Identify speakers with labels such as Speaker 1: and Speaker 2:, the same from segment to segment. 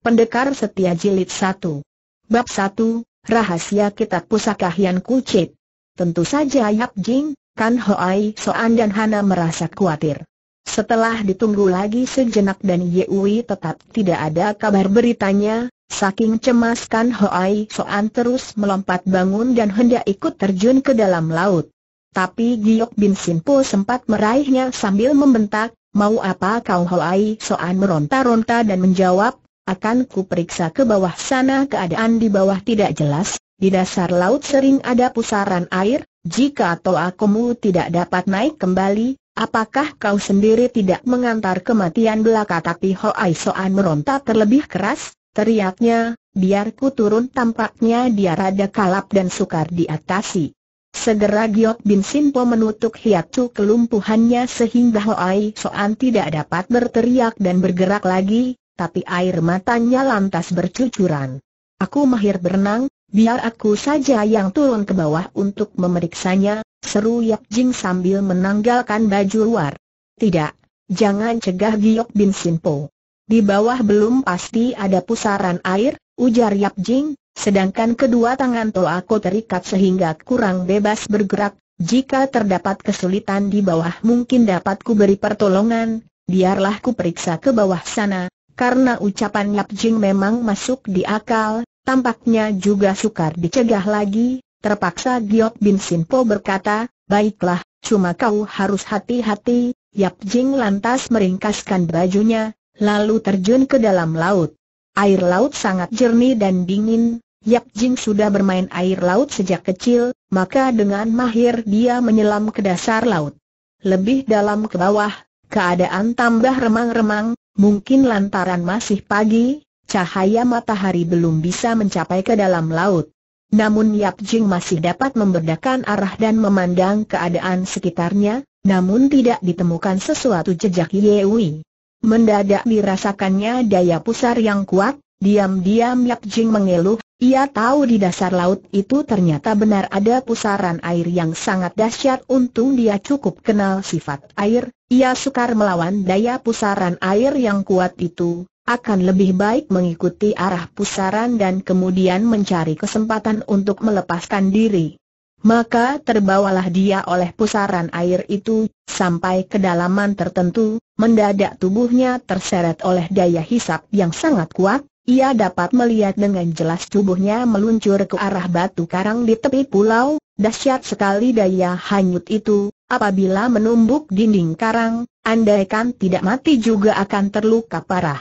Speaker 1: Pendekar Setia Jilid 1 Bab 1, Rahasia Kitab Pusaka Hian Kucit Tentu saja Yap Jing, Kan Ho Ai, Soan dan Hana merasa khawatir Setelah ditunggu lagi sejenak dan Yewi tetap tidak ada kabar beritanya Saking cemas Kan Ho Ai Soan terus melompat bangun dan hendak ikut terjun ke dalam laut Tapi Giok Bin Sinpo sempat meraihnya sambil membentak Mau apa kau Ho Ai Soan meronta-ronta dan menjawab akan ku periksa ke bawah sana keadaan di bawah tidak jelas, di dasar laut sering ada pusaran air, jika mu tidak dapat naik kembali, apakah kau sendiri tidak mengantar kematian belaka tapi Hoai Soan meronta terlebih keras, teriaknya, biar ku turun tampaknya dia rada kalap dan sukar diatasi. Segera Giot Bin Sinpo menutup hiatu kelumpuhannya sehingga Hoai Soan tidak dapat berteriak dan bergerak lagi, tapi air matanya lantas bercucuran. Aku mahir berenang, biar aku saja yang turun ke bawah untuk memeriksanya, seru Yap Jing sambil menanggalkan baju luar. Tidak, jangan cegah Giok Bin Sinpo. Di bawah belum pasti ada pusaran air, ujar Yap Jing, sedangkan kedua tangan aku terikat sehingga kurang bebas bergerak, jika terdapat kesulitan di bawah mungkin dapat ku beri pertolongan, biarlah ku periksa ke bawah sana, karena ucapan Yap Jing memang masuk di akal, tampaknya juga sukar dicegah lagi, terpaksa Giok Bin Sinpo berkata, baiklah, cuma kau harus hati-hati, Yap Jing lantas meringkaskan bajunya, lalu terjun ke dalam laut. Air laut sangat jernih dan dingin, Yap Jing sudah bermain air laut sejak kecil, maka dengan mahir dia menyelam ke dasar laut. Lebih dalam ke bawah, keadaan tambah remang-remang, Mungkin lantaran masih pagi, cahaya matahari belum bisa mencapai ke dalam laut. Namun Yap Jing masih dapat membedakan arah dan memandang keadaan sekitarnya, namun tidak ditemukan sesuatu jejak Yewi. Mendadak dirasakannya daya pusar yang kuat, diam-diam Yap Jing mengeluh, ia tahu di dasar laut itu ternyata benar ada pusaran air yang sangat dahsyat untung dia cukup kenal sifat air, ia sukar melawan daya pusaran air yang kuat itu, akan lebih baik mengikuti arah pusaran dan kemudian mencari kesempatan untuk melepaskan diri. Maka terbawalah dia oleh pusaran air itu, sampai kedalaman tertentu, mendadak tubuhnya terseret oleh daya hisap yang sangat kuat, ia dapat melihat dengan jelas tubuhnya meluncur ke arah batu karang di tepi pulau, dahsyat sekali daya hanyut itu, Apabila menumbuk dinding karang, andaikan tidak mati juga akan terluka parah.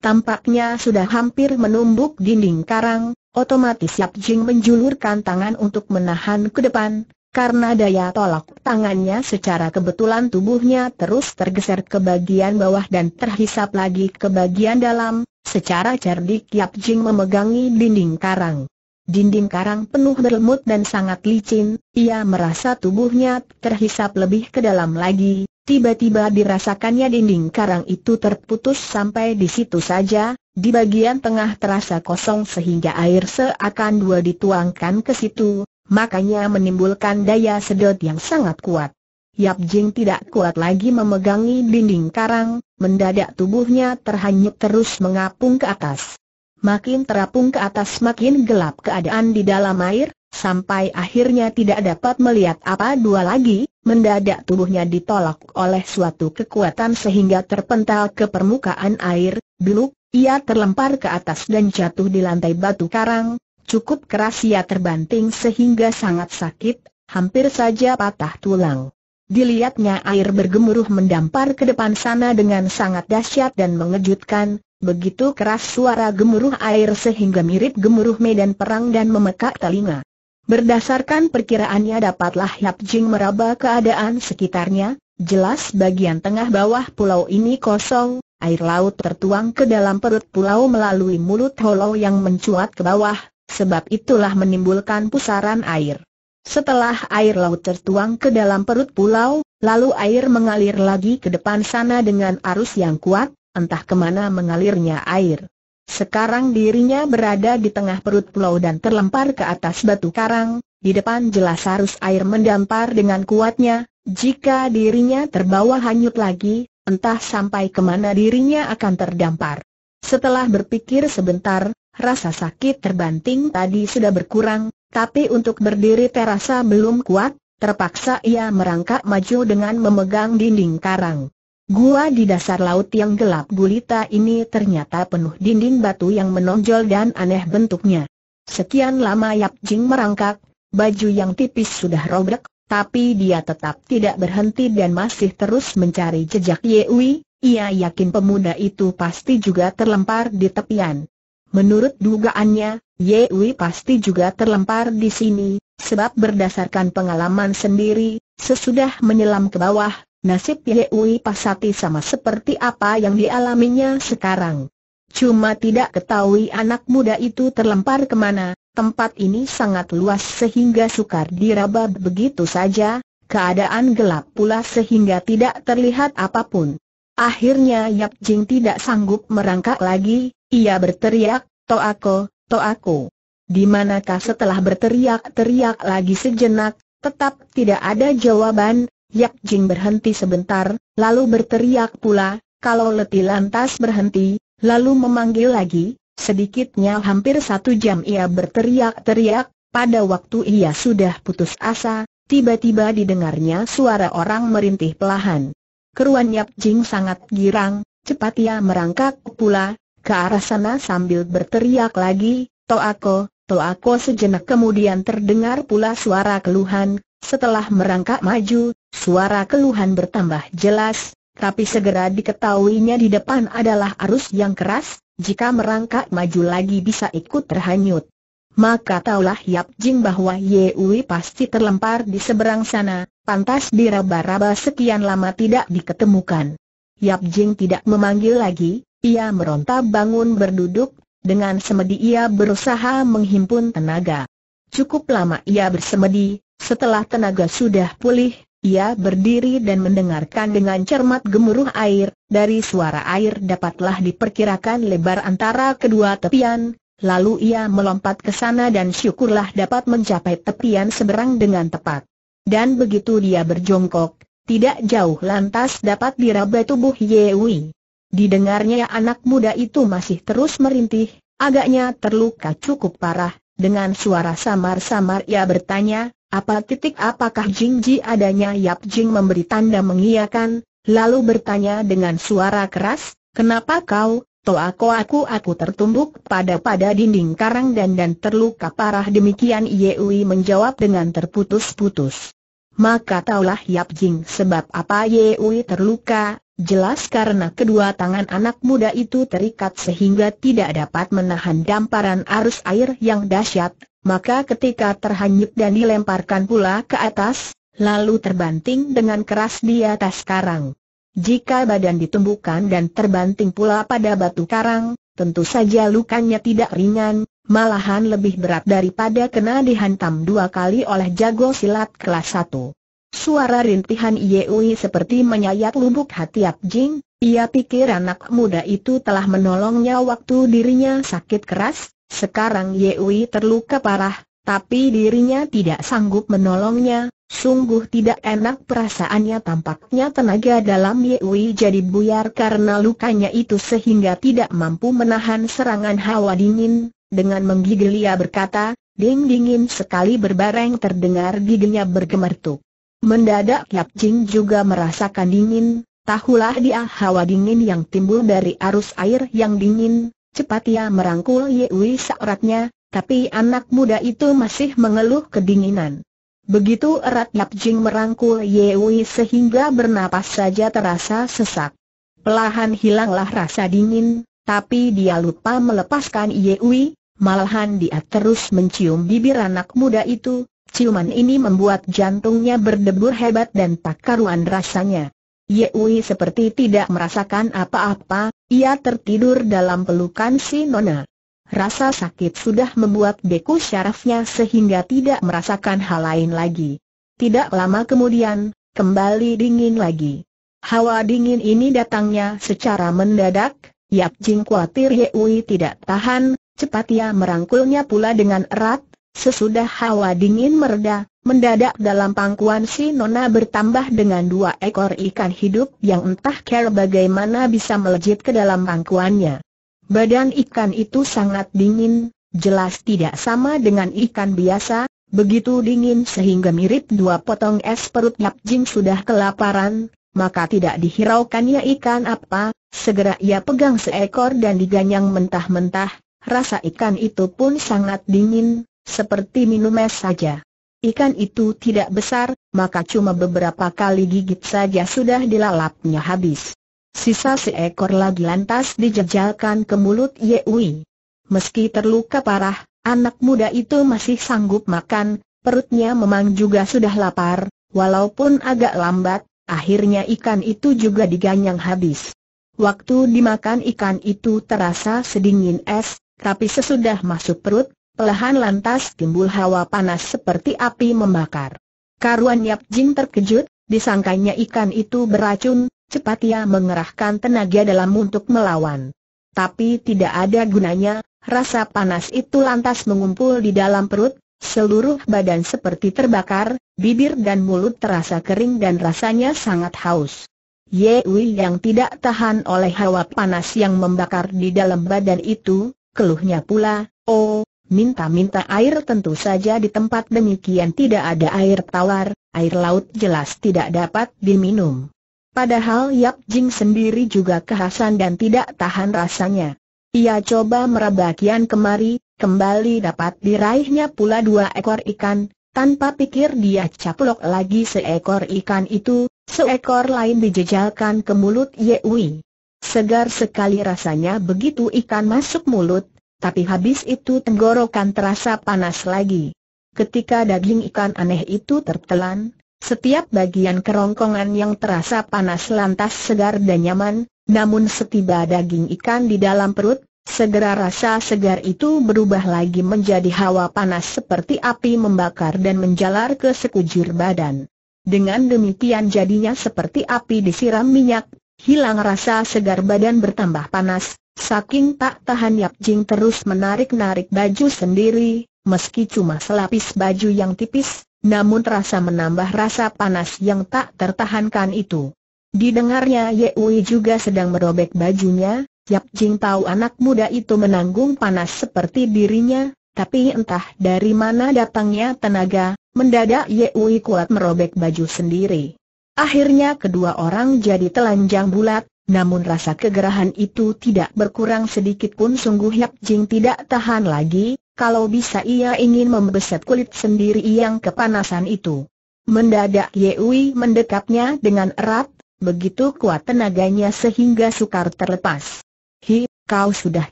Speaker 1: Tampaknya sudah hampir menumbuk dinding karang, otomatis Yap Jing menjulurkan tangan untuk menahan ke depan, karena daya tolak tangannya secara kebetulan tubuhnya terus tergeser ke bagian bawah dan terhisap lagi ke bagian dalam, secara cerdik Yap Jing memegangi dinding karang. Dinding karang penuh berlemut dan sangat licin, ia merasa tubuhnya terhisap lebih ke dalam lagi, tiba-tiba dirasakannya dinding karang itu terputus sampai di situ saja, di bagian tengah terasa kosong sehingga air seakan dua dituangkan ke situ, makanya menimbulkan daya sedot yang sangat kuat. Yap Jing tidak kuat lagi memegangi dinding karang, mendadak tubuhnya terhanyut terus mengapung ke atas makin terapung ke atas makin gelap keadaan di dalam air, sampai akhirnya tidak dapat melihat apa dua lagi, mendadak tubuhnya ditolak oleh suatu kekuatan sehingga terpental ke permukaan air, beluk, ia terlempar ke atas dan jatuh di lantai batu karang, cukup keras ia terbanting sehingga sangat sakit, hampir saja patah tulang. Dilihatnya air bergemuruh mendampar ke depan sana dengan sangat dahsyat dan mengejutkan, Begitu keras suara gemuruh air sehingga mirip gemuruh medan perang dan memekak telinga. Berdasarkan perkiraannya dapatlah Yap Jing meraba keadaan sekitarnya, jelas bagian tengah bawah pulau ini kosong, air laut tertuang ke dalam perut pulau melalui mulut hollow yang mencuat ke bawah, sebab itulah menimbulkan pusaran air. Setelah air laut tertuang ke dalam perut pulau, lalu air mengalir lagi ke depan sana dengan arus yang kuat, entah kemana mengalirnya air. Sekarang dirinya berada di tengah perut pulau dan terlempar ke atas batu karang, di depan jelas arus air mendampar dengan kuatnya, jika dirinya terbawa hanyut lagi, entah sampai kemana dirinya akan terdampar. Setelah berpikir sebentar, rasa sakit terbanting tadi sudah berkurang, tapi untuk berdiri terasa belum kuat, terpaksa ia merangkak maju dengan memegang dinding karang. Gua di dasar laut yang gelap gulita ini ternyata penuh dinding batu yang menonjol dan aneh bentuknya. Sekian lama Yap Jing merangkak, baju yang tipis sudah robek, tapi dia tetap tidak berhenti dan masih terus mencari jejak Ye Yewi, ia yakin pemuda itu pasti juga terlempar di tepian. Menurut dugaannya, Ye Yewi pasti juga terlempar di sini, sebab berdasarkan pengalaman sendiri, sesudah menyelam ke bawah, Nasib Ui Pasati sama seperti apa yang dialaminya sekarang. Cuma tidak ketahui anak muda itu terlempar kemana, tempat ini sangat luas sehingga sukar diraba begitu saja, keadaan gelap pula sehingga tidak terlihat apapun. Akhirnya Yap Jing tidak sanggup merangkak lagi, ia berteriak, Toako, Toako. Dimanakah setelah berteriak-teriak lagi sejenak, tetap tidak ada jawaban, Yap Jing berhenti sebentar, lalu berteriak pula, kalau letih lantas berhenti, lalu memanggil lagi, sedikitnya hampir satu jam ia berteriak-teriak, pada waktu ia sudah putus asa, tiba-tiba didengarnya suara orang merintih pelahan. Keruan Yap Jing sangat girang, cepat ia merangkak pula, ke arah sana sambil berteriak lagi, Toako, Toako sejenak kemudian terdengar pula suara keluhan, setelah merangkak maju, Suara keluhan bertambah jelas, tapi segera diketahuinya di depan adalah arus yang keras, jika merangkak maju lagi bisa ikut terhanyut. Maka taulah Yap Jing bahwa Ye Wei pasti terlempar di seberang sana, pantas diraba-raba sekian lama tidak diketemukan. Yap Jing tidak memanggil lagi, ia meronta bangun berduduk, dengan semedi ia berusaha menghimpun tenaga. Cukup lama ia bersemedi, setelah tenaga sudah pulih, ia berdiri dan mendengarkan dengan cermat gemuruh air, dari suara air dapatlah diperkirakan lebar antara kedua tepian, lalu ia melompat ke sana dan syukurlah dapat mencapai tepian seberang dengan tepat. Dan begitu dia berjongkok, tidak jauh lantas dapat diraba tubuh Yewi. Didengarnya anak muda itu masih terus merintih, agaknya terluka cukup parah, dengan suara samar-samar ia bertanya, apa titik apakah Ji adanya Yap Jing memberi tanda mengiyakan, lalu bertanya dengan suara keras, kenapa kau, toh aku aku tertumbuk pada-pada dinding karang dan dan terluka parah demikian Yeui menjawab dengan terputus-putus. Maka taulah Yap Jing sebab apa Yeui terluka, jelas karena kedua tangan anak muda itu terikat sehingga tidak dapat menahan damparan arus air yang dahsyat, maka ketika terhanyut dan dilemparkan pula ke atas, lalu terbanting dengan keras di atas karang. Jika badan ditumbukan dan terbanting pula pada batu karang, tentu saja lukanya tidak ringan, malahan lebih berat daripada kena dihantam dua kali oleh jago silat kelas satu. Suara rintihan Yeui seperti menyayat lubuk hati Yap Jing, ia pikir anak muda itu telah menolongnya waktu dirinya sakit keras, sekarang Yewi terluka parah, tapi dirinya tidak sanggup menolongnya, sungguh tidak enak perasaannya tampaknya tenaga dalam Yewi jadi buyar karena lukanya itu sehingga tidak mampu menahan serangan hawa dingin, dengan menggigil ia berkata, ding dingin sekali berbareng terdengar giginya bergemertuk. Mendadak Yap Jing juga merasakan dingin, tahulah dia hawa dingin yang timbul dari arus air yang dingin, Cepat ia merangkul Yewi seeratnya, tapi anak muda itu masih mengeluh kedinginan. Begitu erat Yap Jing merangkul Yewi sehingga bernapas saja terasa sesak. Pelahan hilanglah rasa dingin, tapi dia lupa melepaskan Yewi, malahan dia terus mencium bibir anak muda itu, ciuman ini membuat jantungnya berdebur hebat dan tak karuan rasanya. Ye Yewi seperti tidak merasakan apa-apa, ia tertidur dalam pelukan si Nona. Rasa sakit sudah membuat beku syarafnya sehingga tidak merasakan hal lain lagi. Tidak lama kemudian, kembali dingin lagi. Hawa dingin ini datangnya secara mendadak, Yap Jing khawatir Ye Yewi tidak tahan, cepat ia merangkulnya pula dengan erat, sesudah hawa dingin mereda, Mendadak dalam pangkuan si Nona bertambah dengan dua ekor ikan hidup yang entah care bagaimana bisa melejit ke dalam pangkuannya. Badan ikan itu sangat dingin, jelas tidak sama dengan ikan biasa, begitu dingin sehingga mirip dua potong es perut Yap Jing sudah kelaparan, maka tidak dihiraukannya ikan apa, segera ia pegang seekor dan diganyang mentah-mentah, rasa ikan itu pun sangat dingin, seperti minum es saja. Ikan itu tidak besar, maka cuma beberapa kali gigit saja sudah dilalapnya habis. Sisa seekor lagi lantas dijejalkan ke mulut Ye Yewi. Meski terluka parah, anak muda itu masih sanggup makan, perutnya memang juga sudah lapar, walaupun agak lambat, akhirnya ikan itu juga diganyang habis. Waktu dimakan ikan itu terasa sedingin es, tapi sesudah masuk perut, Pelahan lantas timbul hawa panas seperti api membakar. Karuan Yap Jing terkejut, disangkanya ikan itu beracun, cepat ia mengerahkan tenaga dalam untuk melawan. Tapi tidak ada gunanya, rasa panas itu lantas mengumpul di dalam perut, seluruh badan seperti terbakar, bibir dan mulut terasa kering dan rasanya sangat haus. Ye Wei yang tidak tahan oleh hawa panas yang membakar di dalam badan itu, keluhnya pula, oh, Minta-minta air tentu saja di tempat demikian tidak ada air tawar, air laut jelas tidak dapat diminum. Padahal Yap Jing sendiri juga kehasan dan tidak tahan rasanya. Ia coba meraba kian kemari, kembali dapat diraihnya pula dua ekor ikan, tanpa pikir dia caplok lagi seekor ikan itu, seekor lain dijejalkan ke mulut Yewi. Segar sekali rasanya begitu ikan masuk mulut, tapi habis itu tenggorokan terasa panas lagi. Ketika daging ikan aneh itu tertelan, setiap bagian kerongkongan yang terasa panas lantas segar dan nyaman, namun setiba daging ikan di dalam perut, segera rasa segar itu berubah lagi menjadi hawa panas seperti api membakar dan menjalar ke sekujur badan. Dengan demikian jadinya seperti api disiram minyak, hilang rasa segar badan bertambah panas, Saking tak tahan Yap Jing terus menarik-narik baju sendiri, meski cuma selapis baju yang tipis, namun terasa menambah rasa panas yang tak tertahankan itu. Didengarnya Ye Wei juga sedang merobek bajunya, Yap Jing tahu anak muda itu menanggung panas seperti dirinya, tapi entah dari mana datangnya tenaga, mendadak Ye Wei kuat merobek baju sendiri. Akhirnya kedua orang jadi telanjang bulat, namun rasa kegerahan itu tidak berkurang sedikit pun sungguh Yap Jing tidak tahan lagi, kalau bisa ia ingin membeset kulit sendiri yang kepanasan itu. Mendadak Yewi mendekapnya dengan erat, begitu kuat tenaganya sehingga sukar terlepas. Hi, kau sudah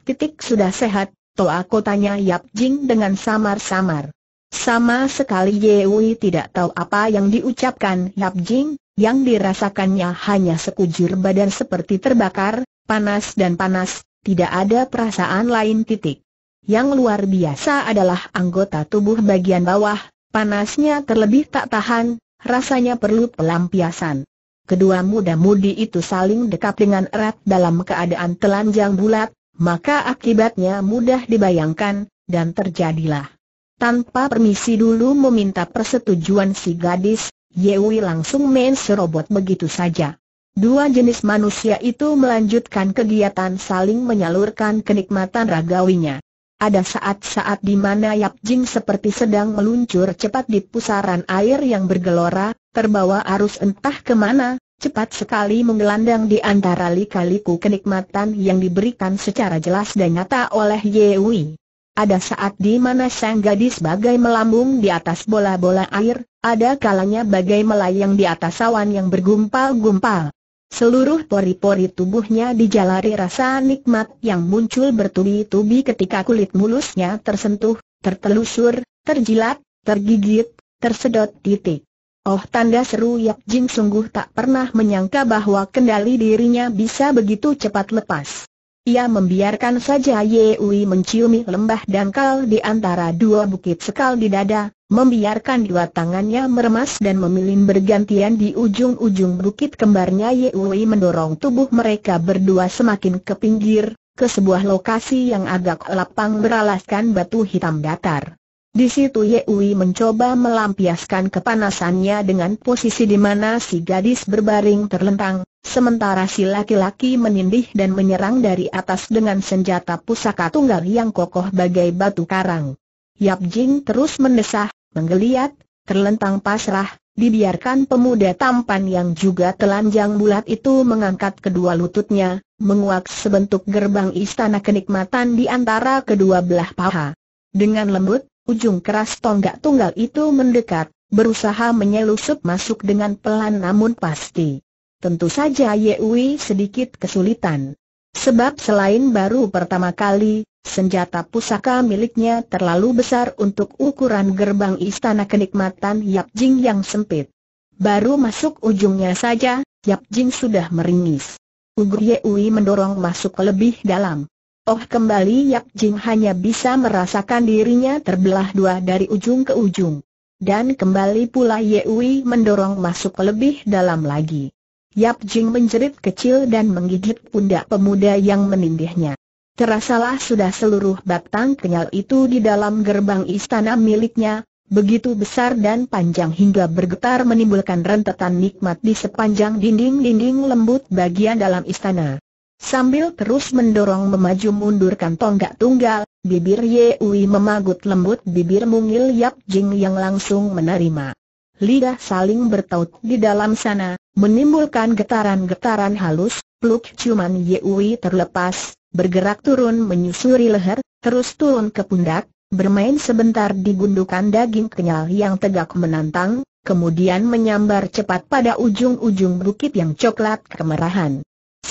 Speaker 1: titik sudah sehat, toh aku tanya Yap Jing dengan samar-samar. Sama sekali Yewi tidak tahu apa yang diucapkan Yap Jing, yang dirasakannya hanya sekujur badan seperti terbakar, panas dan panas, tidak ada perasaan lain titik. Yang luar biasa adalah anggota tubuh bagian bawah, panasnya terlebih tak tahan, rasanya perlu pelampiasan. Kedua muda-mudi itu saling dekap dengan erat dalam keadaan telanjang bulat, maka akibatnya mudah dibayangkan, dan terjadilah. Tanpa permisi dulu meminta persetujuan si gadis, Yewi langsung main serobot begitu saja. Dua jenis manusia itu melanjutkan kegiatan saling menyalurkan kenikmatan ragawinya. Ada saat-saat di mana Yap Jing seperti sedang meluncur cepat di pusaran air yang bergelora, terbawa arus entah kemana, cepat sekali menggelandang di antara lika-liku kenikmatan yang diberikan secara jelas dan nyata oleh Yewi. Ada saat di mana sang gadis bagai melambung di atas bola-bola air, ada kalanya bagai melayang di atas awan yang bergumpal-gumpal. Seluruh pori-pori tubuhnya dijalari rasa nikmat yang muncul bertubi-tubi ketika kulit mulusnya tersentuh, tertelusur, terjilat, tergigit, tersedot titik. Oh tanda seru Yap Jin sungguh tak pernah menyangka bahwa kendali dirinya bisa begitu cepat lepas. Ia membiarkan saja Yewi menciumi lembah dangkal di antara dua bukit sekal di dada, membiarkan dua tangannya meremas dan memilin bergantian di ujung-ujung bukit kembarnya Yewi mendorong tubuh mereka berdua semakin ke pinggir, ke sebuah lokasi yang agak lapang beralaskan batu hitam datar. Di situ Ye Yewi mencoba melampiaskan kepanasannya dengan posisi di mana si gadis berbaring terlentang, sementara si laki-laki menindih dan menyerang dari atas dengan senjata pusaka tunggal yang kokoh bagai batu karang. Yap Jing terus mendesah, menggeliat, terlentang pasrah, dibiarkan pemuda tampan yang juga telanjang bulat itu mengangkat kedua lututnya, menguak sebentuk gerbang istana kenikmatan di antara kedua belah paha. Dengan lembut, Ujung keras tonggak tunggal itu mendekat, berusaha menyelusup masuk dengan pelan namun pasti. Tentu saja Yewi sedikit kesulitan. Sebab selain baru pertama kali, senjata pusaka miliknya terlalu besar untuk ukuran gerbang istana kenikmatan Yap Jing yang sempit. Baru masuk ujungnya saja, Yap Jing sudah meringis. Ye Yewi mendorong masuk lebih dalam. Oh kembali Yap Jing hanya bisa merasakan dirinya terbelah dua dari ujung ke ujung. Dan kembali pula Ye Wei mendorong masuk lebih dalam lagi. Yap Jing menjerit kecil dan menggigit pundak pemuda yang menindihnya. Terasalah sudah seluruh batang kenyal itu di dalam gerbang istana miliknya, begitu besar dan panjang hingga bergetar menimbulkan rentetan nikmat di sepanjang dinding-dinding lembut bagian dalam istana. Sambil terus mendorong memaju mundurkan tonggak tunggal, bibir Ye Ui memagut lembut bibir mungil Yap Jing yang langsung menerima. Lidah saling bertaut di dalam sana, menimbulkan getaran-getaran halus, peluk cuman Ye Ui terlepas, bergerak turun menyusuri leher, terus turun ke pundak, bermain sebentar di gundukan daging kenyal yang tegak menantang, kemudian menyambar cepat pada ujung-ujung bukit yang coklat kemerahan.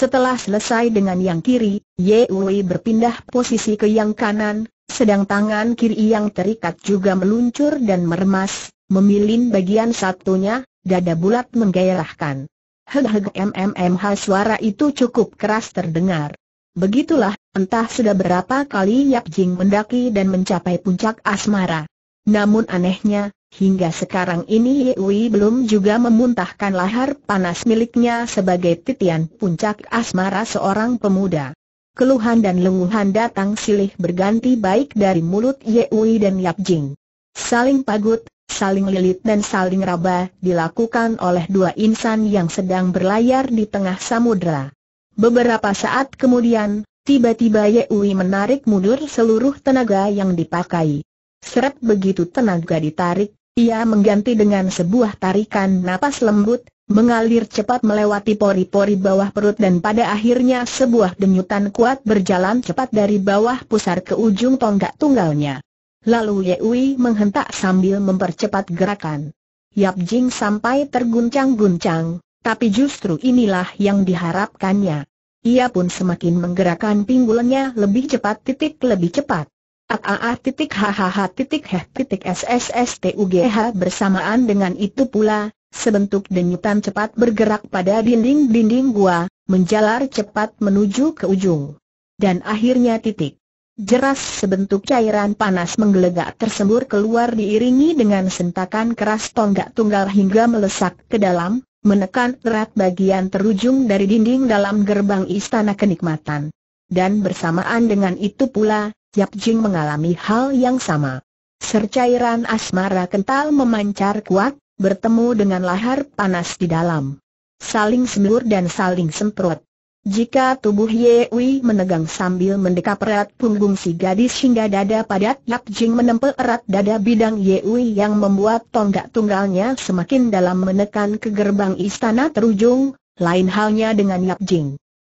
Speaker 1: Setelah selesai dengan yang kiri, Ye Wei berpindah posisi ke yang kanan, sedang tangan kiri yang terikat juga meluncur dan meremas, memilin bagian satunya, dada bulat menggairahkan. Heg-heg MMMH suara itu cukup keras terdengar. Begitulah, entah sudah berapa kali Yap Jing mendaki dan mencapai puncak asmara. Namun anehnya, Hingga sekarang ini Yui belum juga memuntahkan lahar panas miliknya sebagai titian puncak asmara seorang pemuda. Keluhan dan lenguhan datang silih berganti baik dari mulut Yui dan Yap Jing. Saling pagut, saling lilit dan saling raba dilakukan oleh dua insan yang sedang berlayar di tengah samudera. Beberapa saat kemudian, tiba-tiba Yui menarik mundur seluruh tenaga yang dipakai. Seret begitu tenaga ditarik, ia mengganti dengan sebuah tarikan napas lembut, mengalir cepat melewati pori-pori bawah perut dan pada akhirnya sebuah denyutan kuat berjalan cepat dari bawah pusar ke ujung tonggak tunggalnya. Lalu Ye Yehui menghentak sambil mempercepat gerakan. Yap Jing sampai terguncang-guncang, tapi justru inilah yang diharapkannya. Ia pun semakin menggerakkan pinggulnya lebih cepat titik lebih cepat. AaA titik HHH titik heh titik ssstugh bersamaan dengan itu pula, sebentuk denyutan cepat bergerak pada dinding-dinding gua, menjalar cepat menuju ke ujung. Dan akhirnya titik. Jeras sebentuk cairan panas menggelegak tersembur keluar diiringi dengan sentakan keras tonggak tunggal hingga melesak ke dalam, menekan erat bagian terujung dari dinding dalam gerbang istana kenikmatan. Dan bersamaan dengan itu pula, Yap Jing mengalami hal yang sama. Sercairan asmara kental memancar kuat, bertemu dengan lahar panas di dalam. Saling semur dan saling semprot. Jika tubuh Ye Wei menegang sambil mendekap erat punggung si gadis hingga dada padat Yap Jing menempel erat dada bidang Ye Wei yang membuat tonggak tunggalnya semakin dalam menekan ke gerbang istana terujung, lain halnya dengan Yap Jing.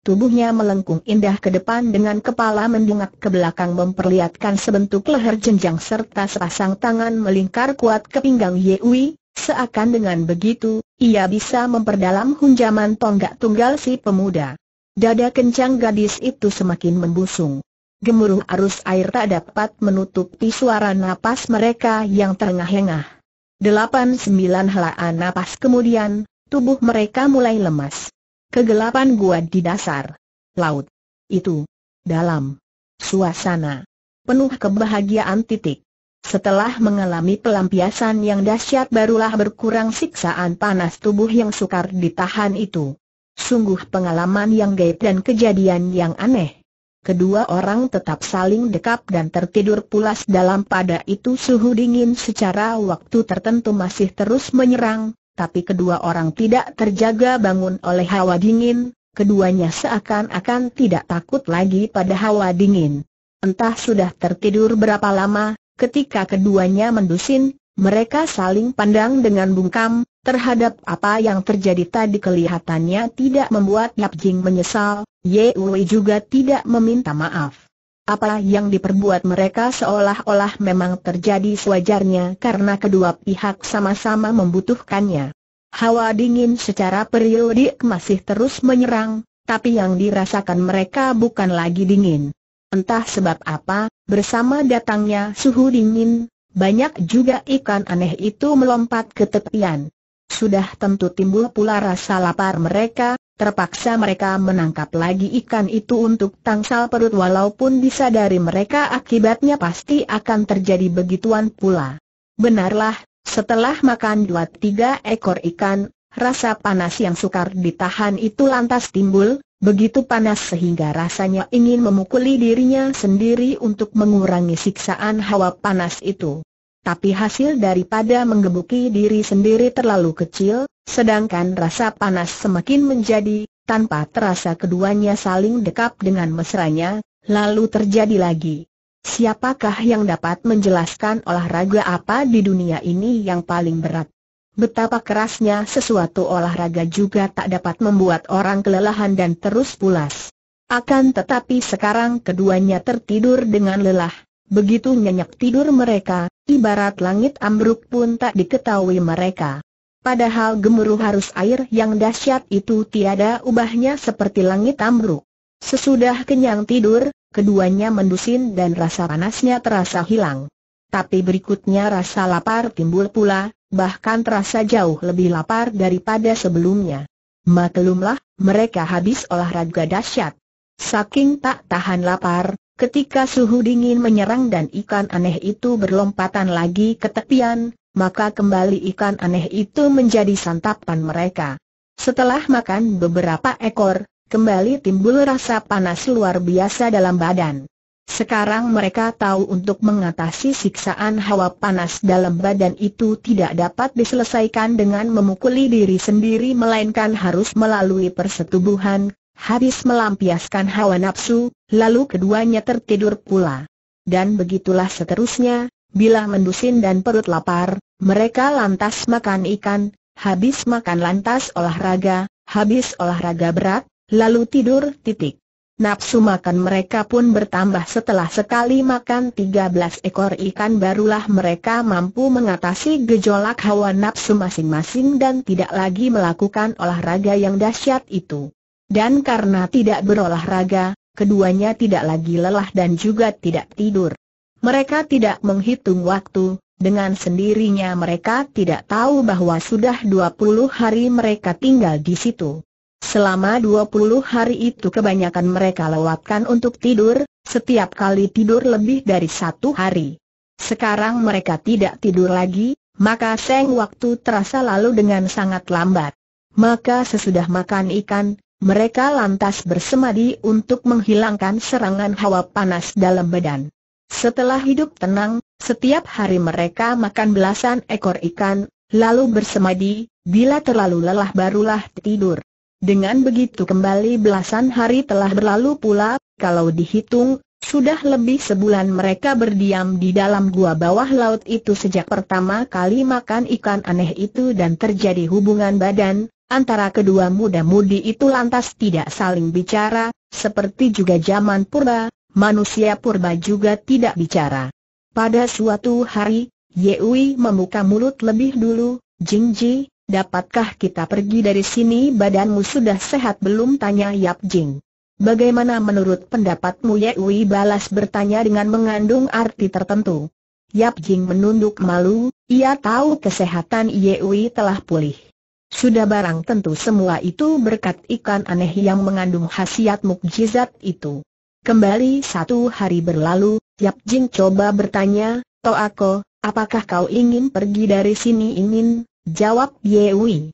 Speaker 1: Tubuhnya melengkung indah ke depan dengan kepala mendungak ke belakang memperlihatkan sebentuk leher jenjang serta sepasang tangan melingkar kuat ke pinggang Yewi. Seakan dengan begitu, ia bisa memperdalam hunjaman tonggak tunggal si pemuda. Dada kencang gadis itu semakin membusung. Gemuruh arus air tak dapat menutupi suara napas mereka yang terengah-engah. Delapan sembilan helaan napas kemudian, tubuh mereka mulai lemas. Kegelapan gua di dasar laut. Itu dalam suasana penuh kebahagiaan titik. Setelah mengalami pelampiasan yang dahsyat barulah berkurang siksaan panas tubuh yang sukar ditahan itu. Sungguh pengalaman yang gaib dan kejadian yang aneh. Kedua orang tetap saling dekap dan tertidur pulas dalam pada itu suhu dingin secara waktu tertentu masih terus menyerang, tapi kedua orang tidak terjaga bangun oleh hawa dingin, keduanya seakan-akan tidak takut lagi pada hawa dingin. Entah sudah tertidur berapa lama, ketika keduanya mendusin, mereka saling pandang dengan bungkam, terhadap apa yang terjadi tadi kelihatannya tidak membuat Yap Jing menyesal, Ye Wei juga tidak meminta maaf. Apa yang diperbuat mereka seolah-olah memang terjadi sewajarnya karena kedua pihak sama-sama membutuhkannya. Hawa dingin secara periodik masih terus menyerang, tapi yang dirasakan mereka bukan lagi dingin. Entah sebab apa, bersama datangnya suhu dingin, banyak juga ikan aneh itu melompat ke tepian. Sudah tentu timbul pula rasa lapar mereka, Terpaksa mereka menangkap lagi ikan itu untuk tangsal perut walaupun disadari mereka akibatnya pasti akan terjadi begituan pula. Benarlah, setelah makan dua tiga ekor ikan, rasa panas yang sukar ditahan itu lantas timbul, begitu panas sehingga rasanya ingin memukuli dirinya sendiri untuk mengurangi siksaan hawa panas itu. Tapi hasil daripada menggebuki diri sendiri terlalu kecil, Sedangkan rasa panas semakin menjadi, tanpa terasa keduanya saling dekap dengan mesranya, lalu terjadi lagi. Siapakah yang dapat menjelaskan olahraga apa di dunia ini yang paling berat? Betapa kerasnya sesuatu olahraga juga tak dapat membuat orang kelelahan dan terus pulas. Akan tetapi sekarang keduanya tertidur dengan lelah. Begitu nyenyak tidur mereka, ibarat langit ambruk pun tak diketahui mereka. Padahal gemuruh harus air yang dahsyat itu tiada ubahnya seperti langit amruk. Sesudah kenyang tidur, keduanya mendusin dan rasa panasnya terasa hilang. Tapi berikutnya rasa lapar timbul pula, bahkan terasa jauh lebih lapar daripada sebelumnya. Maklumlah, mereka habis olahraga dahsyat. Saking tak tahan lapar, ketika suhu dingin menyerang dan ikan aneh itu berlompatan lagi ke tepian, maka kembali ikan aneh itu menjadi santapan mereka. Setelah makan beberapa ekor, kembali timbul rasa panas luar biasa dalam badan. Sekarang mereka tahu untuk mengatasi siksaan hawa panas dalam badan itu tidak dapat diselesaikan dengan memukuli diri sendiri melainkan harus melalui persetubuhan, habis melampiaskan hawa nafsu, lalu keduanya tertidur pula. Dan begitulah seterusnya, bila mendusin dan perut lapar, mereka lantas makan ikan, habis makan lantas olahraga, habis olahraga berat, lalu tidur titik. Nafsu makan mereka pun bertambah setelah sekali makan 13 ekor ikan barulah mereka mampu mengatasi gejolak hawa nafsu masing-masing dan tidak lagi melakukan olahraga yang dahsyat itu. Dan karena tidak berolahraga, keduanya tidak lagi lelah dan juga tidak tidur. Mereka tidak menghitung waktu, dengan sendirinya mereka tidak tahu bahwa sudah 20 hari mereka tinggal di situ. Selama 20 hari itu kebanyakan mereka lewatkan untuk tidur, setiap kali tidur lebih dari satu hari. Sekarang mereka tidak tidur lagi, maka seng waktu terasa lalu dengan sangat lambat. Maka sesudah makan ikan, mereka lantas bersemadi untuk menghilangkan serangan hawa panas dalam badan. Setelah hidup tenang, setiap hari mereka makan belasan ekor ikan, lalu bersemadi, bila terlalu lelah barulah tidur. Dengan begitu kembali belasan hari telah berlalu pula, kalau dihitung, sudah lebih sebulan mereka berdiam di dalam gua bawah laut itu sejak pertama kali makan ikan aneh itu dan terjadi hubungan badan, antara kedua muda-mudi itu lantas tidak saling bicara, seperti juga zaman purba, manusia purba juga tidak bicara. Pada suatu hari, Yewi membuka mulut lebih dulu, Jingji, dapatkah kita pergi dari sini badanmu sudah sehat belum tanya Yap Jing. Bagaimana menurut pendapatmu Yewi balas bertanya dengan mengandung arti tertentu. Yap Jing menunduk malu, ia tahu kesehatan Yewi telah pulih. Sudah barang tentu semua itu berkat ikan aneh yang mengandung khasiat mukjizat itu. Kembali satu hari berlalu, Yap Jing coba bertanya, Toako, apakah kau ingin pergi dari sini ingin? Jawab Wei.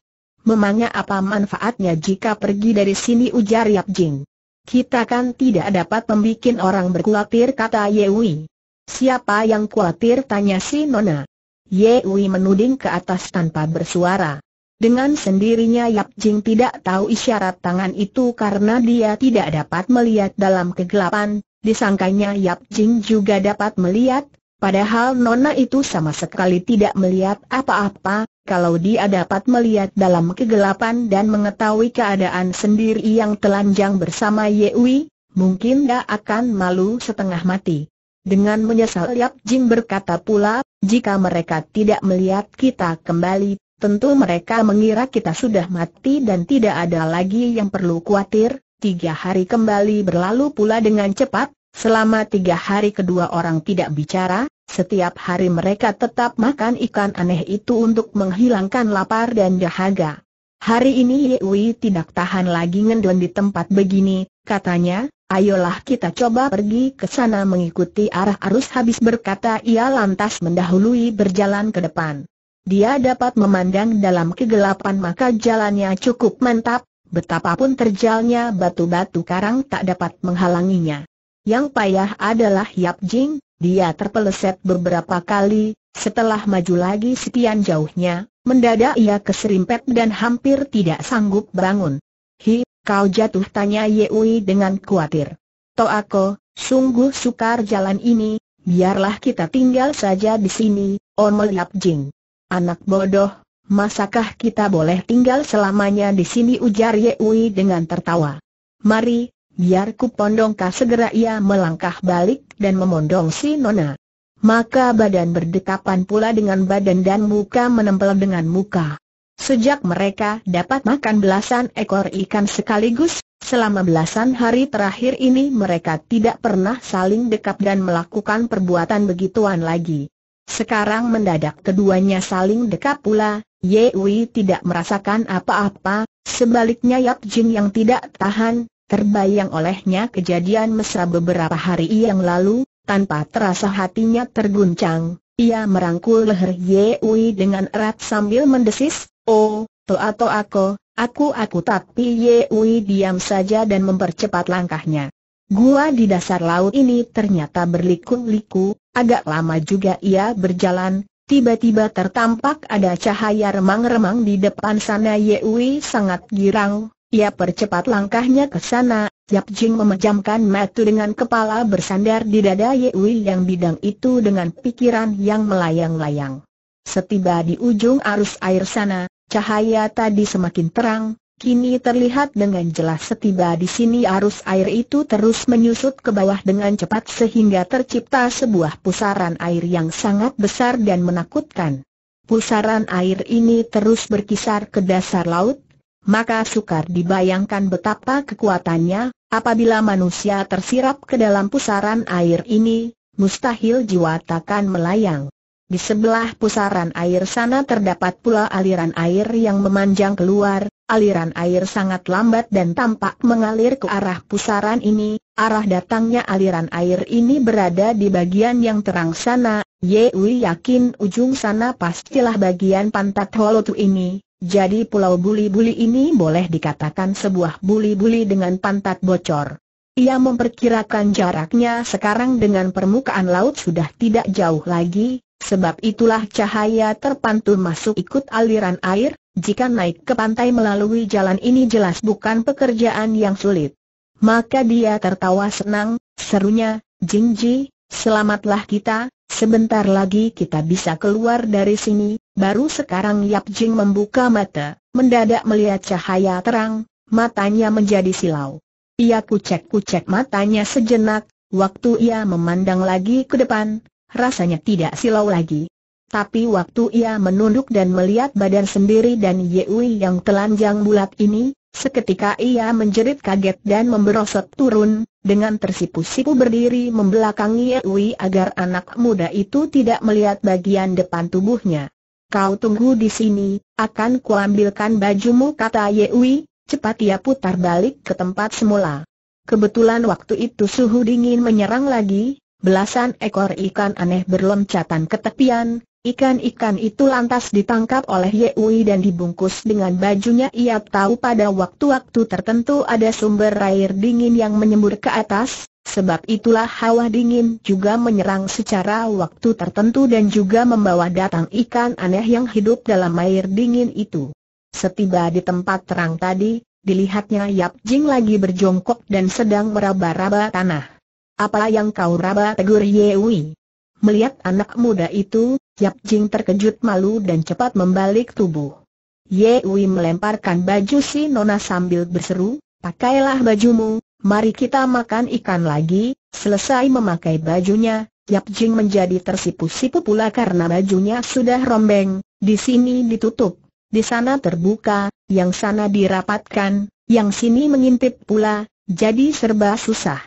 Speaker 1: Memangnya apa manfaatnya jika pergi dari sini ujar Yap Jing. Kita kan tidak dapat membuat orang berkhawatir kata Wei. Siapa yang khawatir tanya si Nona. Wei menuding ke atas tanpa bersuara. Dengan sendirinya Yap Jing tidak tahu isyarat tangan itu karena dia tidak dapat melihat dalam kegelapan, disangkanya Yap Jing juga dapat melihat, padahal Nona itu sama sekali tidak melihat apa-apa, kalau dia dapat melihat dalam kegelapan dan mengetahui keadaan sendiri yang telanjang bersama Yewi, mungkin dia akan malu setengah mati. Dengan menyesal Yap Jing berkata pula, jika mereka tidak melihat kita kembali, Tentu mereka mengira kita sudah mati dan tidak ada lagi yang perlu khawatir. Tiga hari kembali berlalu pula dengan cepat, selama tiga hari kedua orang tidak bicara, setiap hari mereka tetap makan ikan aneh itu untuk menghilangkan lapar dan dahaga. Hari ini Yewi tidak tahan lagi ngendon di tempat begini, katanya, ayolah kita coba pergi ke sana mengikuti arah arus habis berkata ia lantas mendahului berjalan ke depan dia dapat memandang dalam kegelapan maka jalannya cukup mantap, betapapun terjalnya batu-batu karang tak dapat menghalanginya. Yang payah adalah Yap Jing, dia terpeleset beberapa kali, setelah maju lagi sekian jauhnya, mendadak ia keserimpet dan hampir tidak sanggup bangun. Hi, kau jatuh tanya Yeui dengan khawatir. aku, sungguh sukar jalan ini, biarlah kita tinggal saja di sini, Omel Yap Jing anak bodoh, masakah kita boleh tinggal selamanya di sini ujar Ye Yehui dengan tertawa. Mari, biar ku pondongkah segera ia melangkah balik dan memondong si Nona. Maka badan berdekapan pula dengan badan dan muka menempel dengan muka. Sejak mereka dapat makan belasan ekor ikan sekaligus, selama belasan hari terakhir ini mereka tidak pernah saling dekap dan melakukan perbuatan begituan lagi. Sekarang mendadak keduanya saling dekat pula, Ye Wei tidak merasakan apa-apa, sebaliknya Yap Jing yang tidak tahan, terbayang olehnya kejadian mesra beberapa hari yang lalu, tanpa terasa hatinya terguncang, ia merangkul leher Ye Wei dengan erat sambil mendesis, Oh, to atau aku, aku aku tapi Ye Wei diam saja dan mempercepat langkahnya. Gua di dasar laut ini ternyata berliku-liku, agak lama juga ia berjalan, tiba-tiba tertampak ada cahaya remang-remang di depan sana Yewi sangat girang, ia percepat langkahnya ke sana, Yap Jing memejamkan mata dengan kepala bersandar di dada Yewi yang bidang itu dengan pikiran yang melayang-layang. Setiba di ujung arus air sana, cahaya tadi semakin terang, Kini terlihat dengan jelas setiba di sini arus air itu terus menyusut ke bawah dengan cepat sehingga tercipta sebuah pusaran air yang sangat besar dan menakutkan. Pusaran air ini terus berkisar ke dasar laut, maka sukar dibayangkan betapa kekuatannya, apabila manusia tersirap ke dalam pusaran air ini, mustahil jiwa takkan melayang. Di sebelah pusaran air sana terdapat pula aliran air yang memanjang keluar, aliran air sangat lambat dan tampak mengalir ke arah pusaran ini, arah datangnya aliran air ini berada di bagian yang terang sana, Ye Wei yakin ujung sana pastilah bagian pantat Holotu ini, jadi pulau buli-buli ini boleh dikatakan sebuah buli-buli dengan pantat bocor. Ia memperkirakan jaraknya sekarang dengan permukaan laut sudah tidak jauh lagi, sebab itulah cahaya terpantul masuk ikut aliran air, jika naik ke pantai melalui jalan ini jelas bukan pekerjaan yang sulit. Maka dia tertawa senang, serunya, Jingji, selamatlah kita, sebentar lagi kita bisa keluar dari sini, baru sekarang Yap Jing membuka mata, mendadak melihat cahaya terang, matanya menjadi silau. Ia kucek-kucek matanya sejenak, waktu ia memandang lagi ke depan, rasanya tidak silau lagi. Tapi waktu ia menunduk dan melihat badan sendiri dan Yeui yang telanjang bulat ini, seketika ia menjerit kaget dan memberosot turun, dengan tersipu-sipu berdiri membelakangi Yeui agar anak muda itu tidak melihat bagian depan tubuhnya. Kau tunggu di sini, akan kuambilkan bajumu kata Yeui. Cepat ia putar balik ke tempat semula. Kebetulan waktu itu suhu dingin menyerang lagi, belasan ekor ikan aneh berloncatan ke tepian, ikan-ikan itu lantas ditangkap oleh Yui dan dibungkus dengan bajunya ia tahu pada waktu-waktu tertentu ada sumber air dingin yang menyembur ke atas, sebab itulah hawa dingin juga menyerang secara waktu tertentu dan juga membawa datang ikan aneh yang hidup dalam air dingin itu. Setiba di tempat terang tadi, dilihatnya Yap Jing lagi berjongkok dan sedang meraba-raba tanah. Apa yang kau raba tegur Ye Yewi? Melihat anak muda itu, Yap Jing terkejut malu dan cepat membalik tubuh. Ye Yewi melemparkan baju si Nona sambil berseru, pakailah bajumu, mari kita makan ikan lagi, selesai memakai bajunya. Yap Jing menjadi tersipu-sipu pula karena bajunya sudah rombeng, di sini ditutup. Di sana terbuka, yang sana dirapatkan, yang sini mengintip pula, jadi serba susah.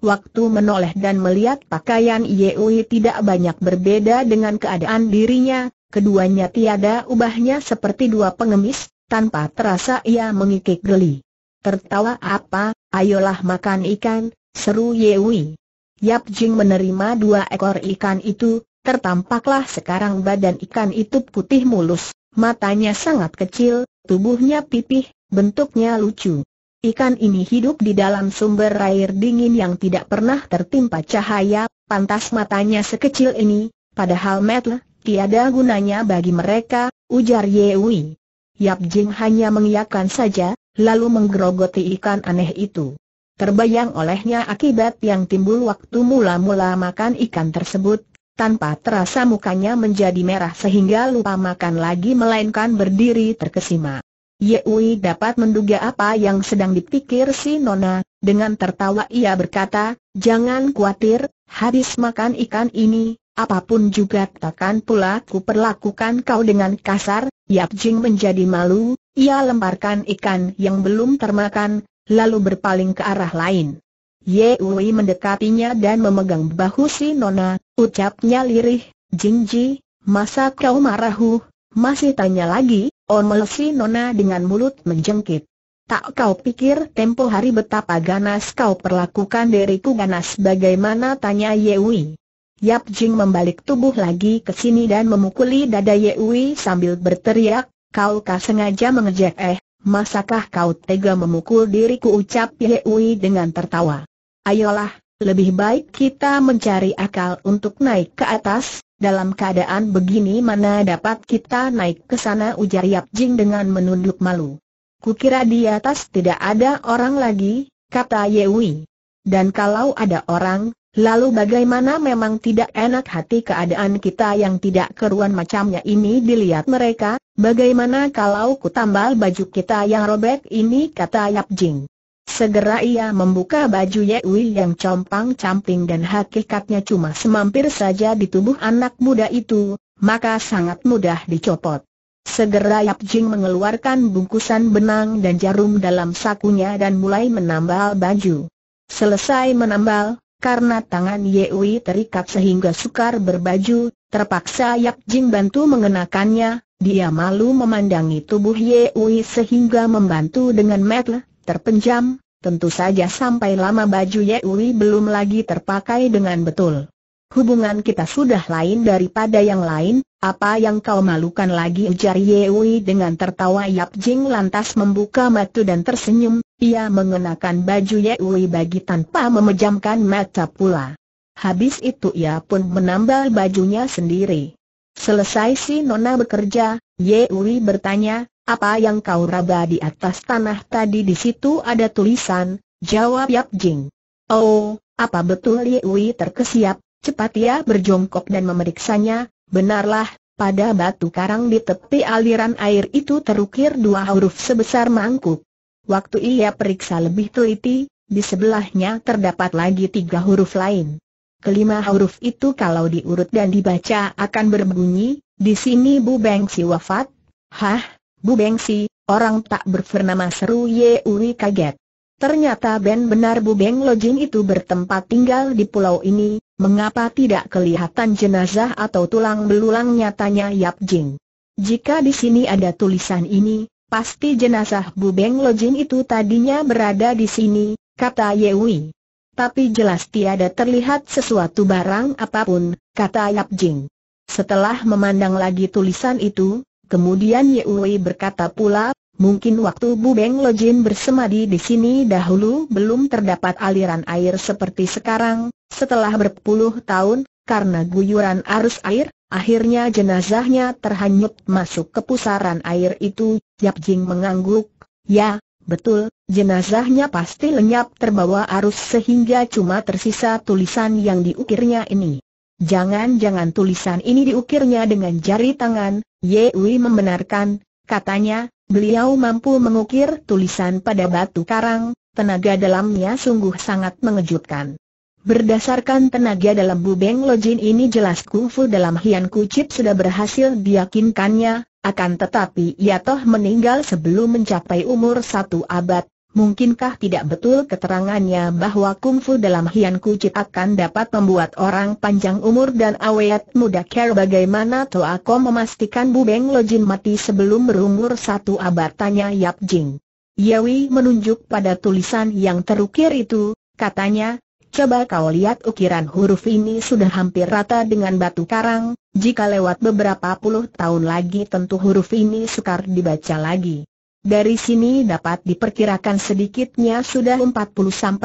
Speaker 1: Waktu menoleh dan melihat pakaian Yeui tidak banyak berbeda dengan keadaan dirinya, keduanya tiada ubahnya seperti dua pengemis, tanpa terasa ia mengikik geli. Tertawa apa, ayolah makan ikan, seru Yeui. Yap Jing menerima dua ekor ikan itu, tertampaklah sekarang badan ikan itu putih mulus, Matanya sangat kecil, tubuhnya pipih, bentuknya lucu. Ikan ini hidup di dalam sumber air dingin yang tidak pernah tertimpa cahaya, pantas matanya sekecil ini, padahal metle, tiada gunanya bagi mereka, ujar Yewi. Yap Jing hanya mengiyakan saja, lalu menggerogoti ikan aneh itu. Terbayang olehnya akibat yang timbul waktu mula-mula makan ikan tersebut, tanpa terasa mukanya menjadi merah sehingga lupa makan lagi melainkan berdiri terkesima. Wei dapat menduga apa yang sedang dipikir si Nona, dengan tertawa ia berkata, jangan khawatir, habis makan ikan ini, apapun juga takkan pula ku perlakukan kau dengan kasar, Yap Jing menjadi malu, ia lemparkan ikan yang belum termakan, lalu berpaling ke arah lain. Wei mendekatinya dan memegang bahu si Nona, ucapnya lirih, Jingji, masa kau marahu? Masih tanya lagi, omel si Nona dengan mulut menjengkit. Tak kau pikir tempo hari betapa ganas kau perlakukan diriku ganas bagaimana tanya Wei. Yap Jing membalik tubuh lagi ke sini dan memukuli dada Wei sambil berteriak, kau kah sengaja mengejek eh, masakah kau tega memukul diriku ucap Wei dengan tertawa. Ayolah, lebih baik kita mencari akal untuk naik ke atas, dalam keadaan begini mana dapat kita naik ke sana ujar Yap Jing dengan menunduk malu. Kukira di atas tidak ada orang lagi, kata Ye Wei. Dan kalau ada orang, lalu bagaimana memang tidak enak hati keadaan kita yang tidak keruan macamnya ini dilihat mereka, bagaimana kalau ku tambal baju kita yang robek ini kata Yap Jing. Segera ia membuka baju Ye Yewi yang compang-camping dan hakikatnya cuma semampir saja di tubuh anak muda itu, maka sangat mudah dicopot. Segera Yap Jing mengeluarkan bungkusan benang dan jarum dalam sakunya dan mulai menambal baju. Selesai menambal, karena tangan Ye Yewi terikat sehingga sukar berbaju, terpaksa Yap Jing bantu mengenakannya, dia malu memandangi tubuh Ye Yewi sehingga membantu dengan metle, terpenjam, tentu saja sampai lama baju Yewi belum lagi terpakai dengan betul. Hubungan kita sudah lain daripada yang lain, apa yang kau malukan lagi ujar Yewi dengan tertawa Yap Jing lantas membuka mata dan tersenyum, ia mengenakan baju Yewi bagi tanpa memejamkan mata pula. Habis itu ia pun menambal bajunya sendiri. Selesai si Nona bekerja, Yewi bertanya, apa yang kau raba di atas tanah tadi di situ ada tulisan, jawab Yap Jing. Oh, apa betul Li Wei terkesiap, cepat ia berjongkok dan memeriksanya, benarlah, pada batu karang di tepi aliran air itu terukir dua huruf sebesar mangkuk. Waktu ia periksa lebih teliti, di sebelahnya terdapat lagi tiga huruf lain. Kelima huruf itu kalau diurut dan dibaca akan berbunyi, di sini Bu Beng si wafat, hah, Bu Bengsi, orang tak bernama seru Ye Uri kaget. Ternyata Ben benar Bu Beng Lojin itu bertempat tinggal di pulau ini, mengapa tidak kelihatan jenazah atau tulang belulang nyatanya Yap Jing. Jika di sini ada tulisan ini, pasti jenazah Bu Beng Lojin itu tadinya berada di sini, kata Ye Yewi. Tapi jelas tiada terlihat sesuatu barang apapun, kata Yap Jing. Setelah memandang lagi tulisan itu, Kemudian Ye Wei berkata pula, mungkin waktu Bu Beng Lo Jin bersemadi di sini dahulu belum terdapat aliran air seperti sekarang, setelah berpuluh tahun, karena guyuran arus air, akhirnya jenazahnya terhanyut masuk ke pusaran air itu, Yap Jing mengangguk, ya, betul, jenazahnya pasti lenyap terbawa arus sehingga cuma tersisa tulisan yang diukirnya ini. Jangan-jangan tulisan ini diukirnya dengan jari tangan, Ye Yewi membenarkan, katanya, beliau mampu mengukir tulisan pada batu karang, tenaga dalamnya sungguh sangat mengejutkan. Berdasarkan tenaga dalam bubeng lojin ini jelas kungfu dalam Hian Kucip sudah berhasil diyakinkannya, akan tetapi ia toh meninggal sebelum mencapai umur satu abad, Mungkinkah tidak betul keterangannya bahwa kungfu dalam Hian Kucit akan dapat membuat orang panjang umur dan awet muda care bagaimana aku memastikan Bu Beng Lojin mati sebelum berumur satu abad tanya Yap Jing. Yawi menunjuk pada tulisan yang terukir itu, katanya, coba kau lihat ukiran huruf ini sudah hampir rata dengan batu karang, jika lewat beberapa puluh tahun lagi tentu huruf ini sukar dibaca lagi. Dari sini dapat diperkirakan sedikitnya sudah 40-50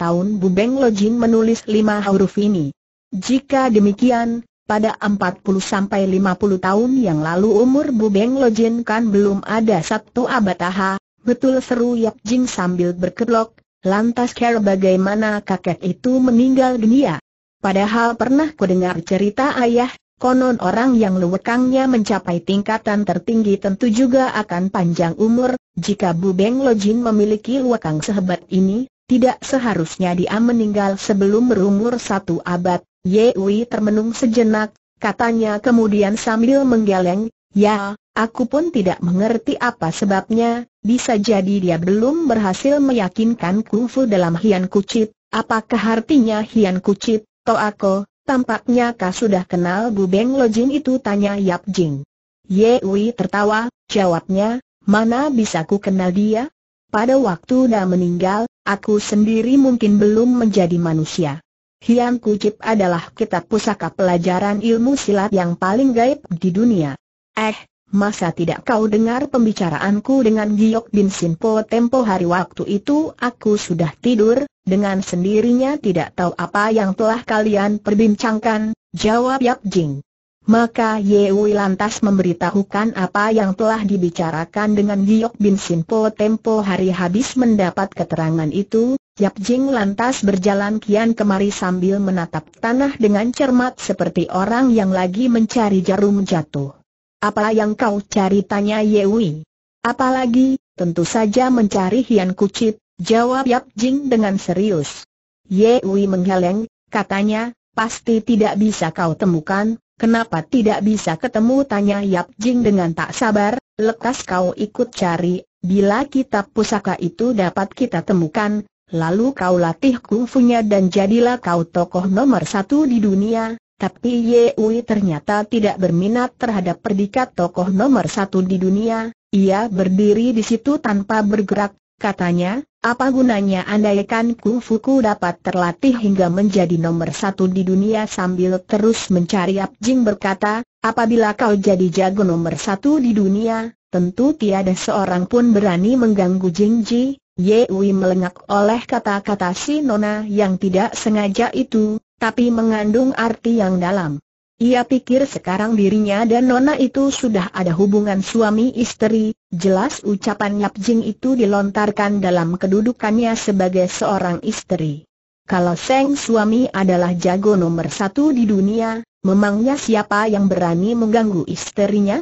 Speaker 1: tahun Bubeng Lojin menulis lima huruf ini. Jika demikian, pada 40-50 tahun yang lalu umur Bubeng Lojin kan belum ada satu abad aha, betul seru Yap Jing sambil berkelok, lantas kira bagaimana kakek itu meninggal dunia. Padahal pernah dengar cerita ayah, Konon orang yang lewekangnya mencapai tingkatan tertinggi tentu juga akan panjang umur, jika Bu Beng Lojin memiliki lewekang sehebat ini, tidak seharusnya dia meninggal sebelum berumur satu abad. Ye Wei termenung sejenak, katanya kemudian sambil menggeleng, ya, aku pun tidak mengerti apa sebabnya, bisa jadi dia belum berhasil meyakinkan kungfu dalam Hian Kucit, apakah artinya Hian Kucit, Toako, Tampaknya kau sudah kenal Bu Beng Jin itu tanya Yap Jing. Ye Wei tertawa, jawabnya, mana bisa ku kenal dia? Pada waktu dah meninggal, aku sendiri mungkin belum menjadi manusia. Hian Kucip adalah kitab pusaka pelajaran ilmu silat yang paling gaib di dunia. Eh, masa tidak kau dengar pembicaraanku dengan Giok Bin Sinpo tempo hari waktu itu aku sudah tidur, dengan sendirinya tidak tahu apa yang telah kalian perbincangkan, jawab Yap Jing. Maka Ye Wui lantas memberitahukan apa yang telah dibicarakan dengan Giok Bin Sinpo tempo hari habis mendapat keterangan itu, Yap Jing lantas berjalan kian kemari sambil menatap tanah dengan cermat seperti orang yang lagi mencari jarum jatuh. Apa yang kau cari tanya Yewi? Apalagi, tentu saja mencari Hian Kucit, jawab Yap Jing dengan serius. Yewi menggeleng, katanya, pasti tidak bisa kau temukan, kenapa tidak bisa ketemu tanya Yap Jing dengan tak sabar, lekas kau ikut cari, bila kitab pusaka itu dapat kita temukan, lalu kau latih kungfunya dan jadilah kau tokoh nomor satu di dunia, tapi Yewi ternyata tidak berminat terhadap perdikat tokoh nomor satu di dunia, ia berdiri di situ tanpa bergerak, katanya, apa gunanya andaikan ku dapat terlatih hingga menjadi nomor satu di dunia sambil terus mencari ap? Jing berkata, apabila kau jadi jago nomor satu di dunia, tentu tiada seorang pun berani mengganggu Jing Ji, Yewi melengak oleh kata-kata si Nona yang tidak sengaja itu, tapi mengandung arti yang dalam. Ia pikir sekarang dirinya dan Nona itu sudah ada hubungan suami istri, jelas ucapan Yap Jing itu dilontarkan dalam kedudukannya sebagai seorang istri. Kalau Seng suami adalah jago nomor satu di dunia, memangnya siapa yang berani mengganggu istrinya?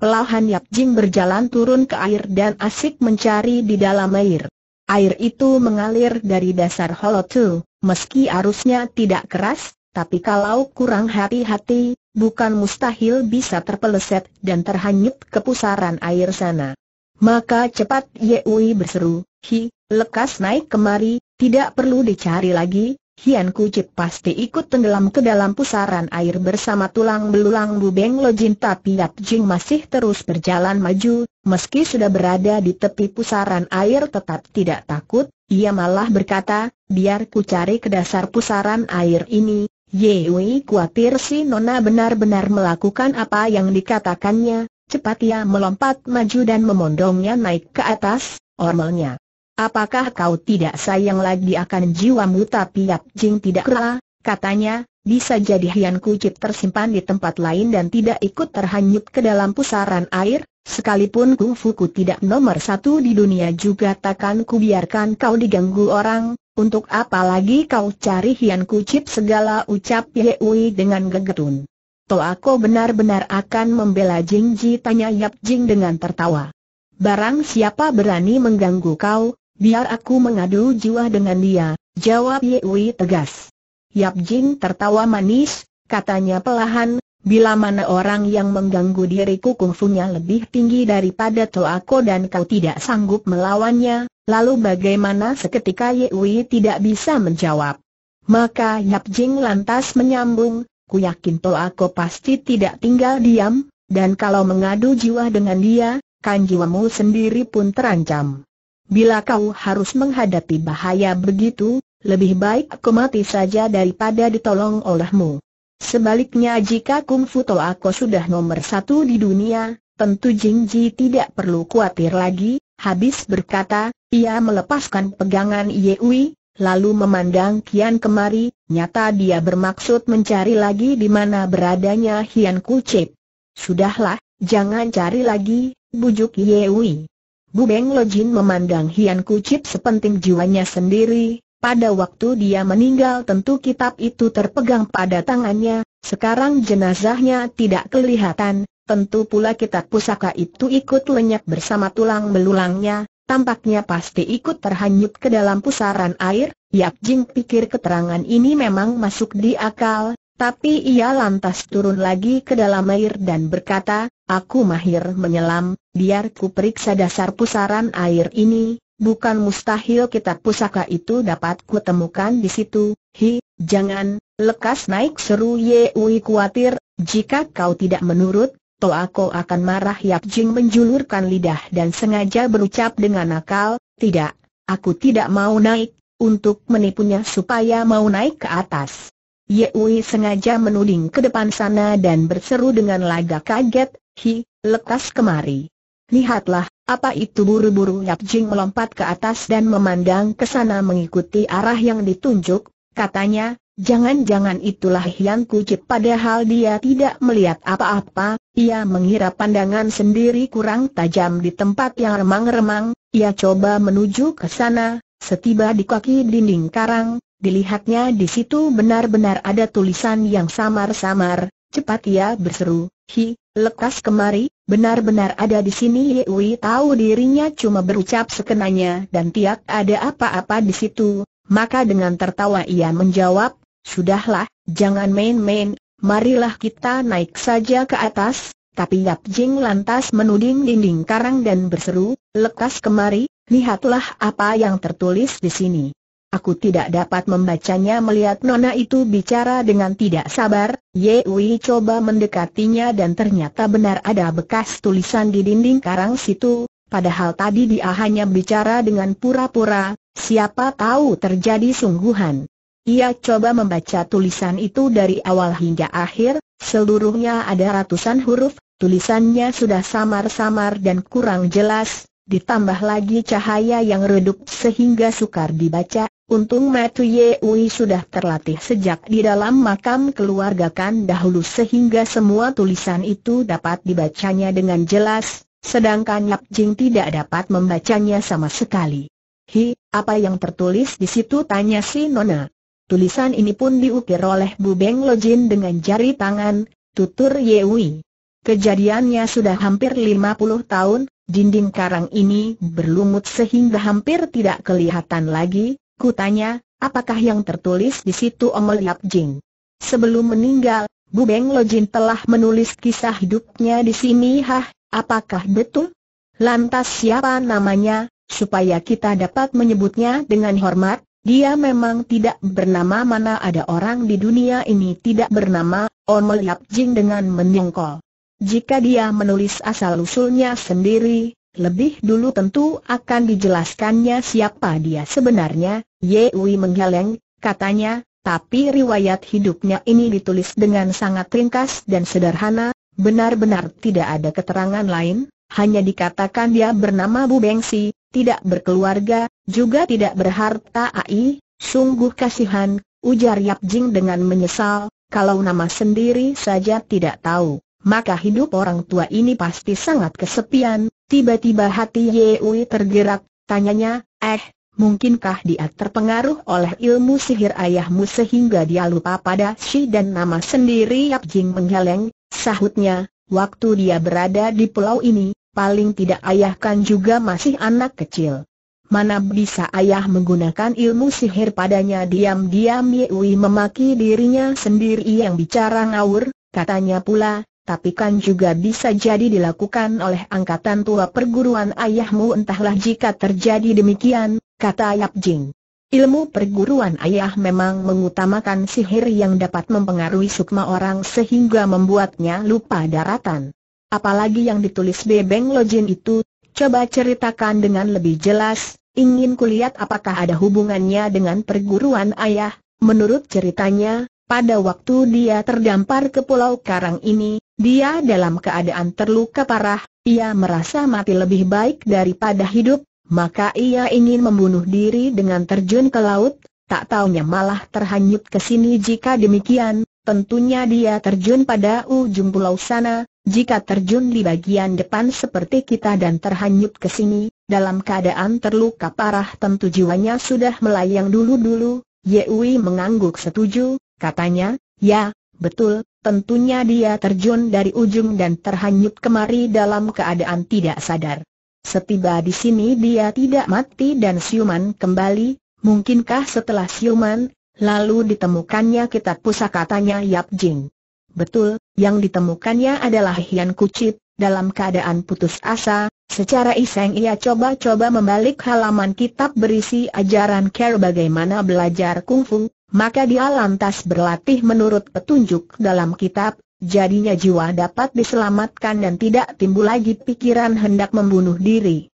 Speaker 1: Pelahan Yap Jing berjalan turun ke air dan asik mencari di dalam air. Air itu mengalir dari dasar Holotu, Meski arusnya tidak keras, tapi kalau kurang hati-hati, bukan mustahil bisa terpeleset dan terhanyut ke pusaran air sana. Maka cepat Yeui berseru, Hi, lekas naik kemari, tidak perlu dicari lagi, Hian Kucip pasti ikut tenggelam ke dalam pusaran air bersama tulang belulang Bubeng Lojin tapi Yap Jing masih terus berjalan maju, meski sudah berada di tepi pusaran air tetap tidak takut, ia malah berkata, biar ku cari ke dasar pusaran air ini, Yewi khawatir si Nona benar-benar melakukan apa yang dikatakannya, cepat ia melompat maju dan memondongnya naik ke atas, ormelnya. Apakah kau tidak sayang lagi akan jiwamu tapi Yap Jing tidak rela, katanya, bisa jadi Hian Kucip tersimpan di tempat lain dan tidak ikut terhanyut ke dalam pusaran air, sekalipun Kung Fu ku tidak nomor satu di dunia juga takkan ku biarkan kau diganggu orang, untuk apa lagi kau cari Hian Kucip segala ucap Ye Ui dengan gegetun. Toh aku benar-benar akan membela Jing Ji tanya Yap Jing dengan tertawa. Barang siapa berani mengganggu kau, Biar aku mengadu jiwa dengan dia, jawab Ye Wei tegas. Yap Jing tertawa manis, katanya pelahan, bila mana orang yang mengganggu diriku kungfunya lebih tinggi daripada Toako dan kau tidak sanggup melawannya, lalu bagaimana seketika Wei tidak bisa menjawab. Maka Yap Jing lantas menyambung, ku yakin Toako pasti tidak tinggal diam, dan kalau mengadu jiwa dengan dia, kan jiwamu sendiri pun terancam. Bila kau harus menghadapi bahaya begitu, lebih baik aku mati saja daripada ditolong olehmu. Sebaliknya jika Kung Fu To aku sudah nomor satu di dunia, tentu Jing Ji tidak perlu khawatir lagi, habis berkata, ia melepaskan pegangan Ye Wei, lalu memandang Kian kemari, nyata dia bermaksud mencari lagi di mana beradanya Hian Kucip. Sudahlah, jangan cari lagi, bujuk Ye Wei. Bu Lo Lojin memandang Hian Kucip sepenting jiwanya sendiri, pada waktu dia meninggal tentu kitab itu terpegang pada tangannya, sekarang jenazahnya tidak kelihatan, tentu pula kitab pusaka itu ikut lenyap bersama tulang belulangnya, tampaknya pasti ikut terhanyut ke dalam pusaran air, Yap Jing pikir keterangan ini memang masuk di akal, tapi ia lantas turun lagi ke dalam air dan berkata, aku mahir menyelam, biar ku periksa dasar pusaran air ini, bukan mustahil kita pusaka itu dapat kutemukan di situ, hi, jangan, lekas naik seru Ye ui kuatir, jika kau tidak menurut, toh aku akan marah Yap Jing menjulurkan lidah dan sengaja berucap dengan nakal, tidak, aku tidak mau naik, untuk menipunya supaya mau naik ke atas. Ye Wei sengaja menuding ke depan sana dan berseru dengan lagak kaget, Hi, lekas kemari. Lihatlah, apa itu buru-buru Yap Jing melompat ke atas dan memandang ke sana mengikuti arah yang ditunjuk, katanya, jangan-jangan itulah Hian Kucip padahal dia tidak melihat apa-apa, ia mengira pandangan sendiri kurang tajam di tempat yang remang-remang, ia coba menuju ke sana, setiba di kaki dinding karang, Dilihatnya di situ benar-benar ada tulisan yang samar-samar, cepat ia berseru, Hi, lekas kemari, benar-benar ada di sini Wei tahu dirinya cuma berucap sekenanya dan tiak ada apa-apa di situ, maka dengan tertawa ia menjawab, Sudahlah, jangan main-main, marilah kita naik saja ke atas, tapi Yap Jing lantas menuding dinding karang dan berseru, lekas kemari, lihatlah apa yang tertulis di sini. Aku tidak dapat membacanya melihat Nona itu bicara dengan tidak sabar, Ye Wei coba mendekatinya dan ternyata benar ada bekas tulisan di dinding karang situ, padahal tadi dia hanya bicara dengan pura-pura, siapa tahu terjadi sungguhan. Ia coba membaca tulisan itu dari awal hingga akhir, seluruhnya ada ratusan huruf, tulisannya sudah samar-samar dan kurang jelas, Ditambah lagi cahaya yang redup sehingga sukar dibaca, untung Matu Yewi sudah terlatih sejak di dalam makam keluarga Kan dahulu sehingga semua tulisan itu dapat dibacanya dengan jelas, sedangkan Yap Jing tidak dapat membacanya sama sekali. Hi, apa yang tertulis di situ tanya si Nona. Tulisan ini pun diukir oleh Bu Beng Lojin dengan jari tangan, tutur Yewi. Kejadiannya sudah hampir 50 tahun, Dinding karang ini berlumut sehingga hampir tidak kelihatan lagi, kutanya, apakah yang tertulis di situ Omel Yap Jing? Sebelum meninggal, Bu Beng Lo Jin telah menulis kisah hidupnya di sini hah, apakah betul? Lantas siapa namanya, supaya kita dapat menyebutnya dengan hormat, dia memang tidak bernama mana ada orang di dunia ini tidak bernama, Omel Yap Jing dengan menyongkol. Jika dia menulis asal-usulnya sendiri, lebih dulu tentu akan dijelaskannya siapa dia sebenarnya, Ye Wei menggeleng, katanya, tapi riwayat hidupnya ini ditulis dengan sangat ringkas dan sederhana, benar-benar tidak ada keterangan lain, hanya dikatakan dia bernama Bu Bengsi, tidak berkeluarga, juga tidak berharta ai, sungguh kasihan, ujar Yap Jing dengan menyesal, kalau nama sendiri saja tidak tahu maka hidup orang tua ini pasti sangat kesepian. Tiba-tiba hati Wei tergerak, tanyanya, eh, mungkinkah dia terpengaruh oleh ilmu sihir ayahmu sehingga dia lupa pada si dan nama sendiri Yap Jing menggeleng, sahutnya, waktu dia berada di pulau ini, paling tidak ayah kan juga masih anak kecil. Mana bisa ayah menggunakan ilmu sihir padanya diam-diam Yewi memaki dirinya sendiri yang bicara ngawur, katanya pula, tapi kan juga bisa jadi dilakukan oleh angkatan tua perguruan ayahmu entahlah jika terjadi demikian, kata Yap Jing. Ilmu perguruan ayah memang mengutamakan sihir yang dapat mempengaruhi sukma orang sehingga membuatnya lupa daratan. Apalagi yang ditulis Bebeng Lojin itu, coba ceritakan dengan lebih jelas, ingin kulihat apakah ada hubungannya dengan perguruan ayah, menurut ceritanya, pada waktu dia terdampar ke Pulau Karang ini, dia dalam keadaan terluka parah, ia merasa mati lebih baik daripada hidup, maka ia ingin membunuh diri dengan terjun ke laut, tak taunya malah terhanyut ke sini jika demikian, tentunya dia terjun pada ujung pulau sana, jika terjun di bagian depan seperti kita dan terhanyut ke sini, dalam keadaan terluka parah tentu jiwanya sudah melayang dulu-dulu, Yewi mengangguk setuju, katanya, ya, betul, Tentunya dia terjun dari ujung dan terhanyut kemari dalam keadaan tidak sadar. Setiba di sini dia tidak mati dan siuman kembali, mungkinkah setelah siuman, lalu ditemukannya kitab pusaka Tanya Yap Jing? Betul, yang ditemukannya adalah Hian Kucip, dalam keadaan putus asa, Secara iseng ia coba-coba membalik halaman kitab berisi ajaran Care bagaimana belajar kungfu, maka dia lantas berlatih menurut petunjuk dalam kitab, jadinya jiwa dapat diselamatkan dan tidak timbul lagi pikiran hendak membunuh diri.